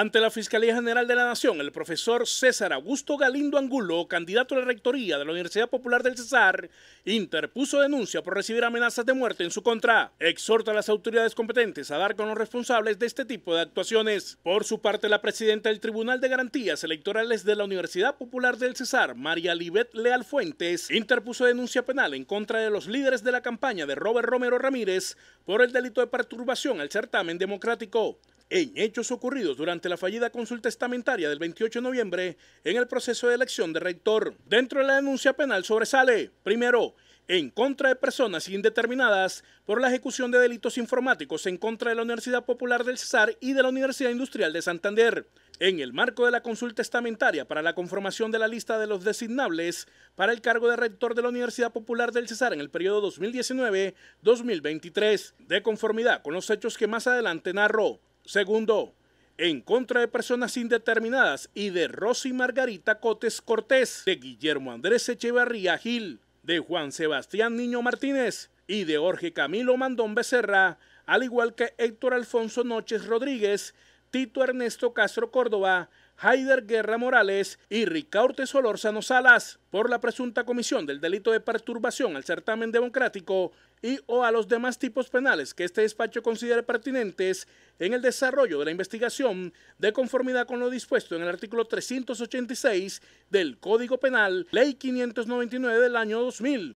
Ante la Fiscalía General de la Nación, el profesor César Augusto Galindo Angulo, candidato a la rectoría de la Universidad Popular del César, interpuso denuncia por recibir amenazas de muerte en su contra. Exhorta a las autoridades competentes a dar con los responsables de este tipo de actuaciones. Por su parte, la presidenta del Tribunal de Garantías Electorales de la Universidad Popular del César, María Libet Leal Fuentes, interpuso denuncia penal en contra de los líderes de la campaña de Robert Romero Ramírez por el delito de perturbación al certamen democrático en hechos ocurridos durante la fallida consulta estamentaria del 28 de noviembre en el proceso de elección de rector. Dentro de la denuncia penal sobresale, primero, en contra de personas indeterminadas por la ejecución de delitos informáticos en contra de la Universidad Popular del Cesar y de la Universidad Industrial de Santander, en el marco de la consulta estamentaria para la conformación de la lista de los designables para el cargo de rector de la Universidad Popular del Cesar en el periodo 2019-2023, de conformidad con los hechos que más adelante narró. Segundo, en contra de personas indeterminadas y de Rosy Margarita Cotes Cortés, de Guillermo Andrés Echevarría Gil, de Juan Sebastián Niño Martínez y de Jorge Camilo Mandón Becerra, al igual que Héctor Alfonso Noches Rodríguez, Tito Ernesto Castro Córdoba, Haider Guerra Morales y Ricaurte Solórzano Salas por la presunta comisión del delito de perturbación al certamen democrático y o a los demás tipos penales que este despacho considere pertinentes en el desarrollo de la investigación de conformidad con lo dispuesto en el artículo 386 del Código Penal, Ley 599 del año 2000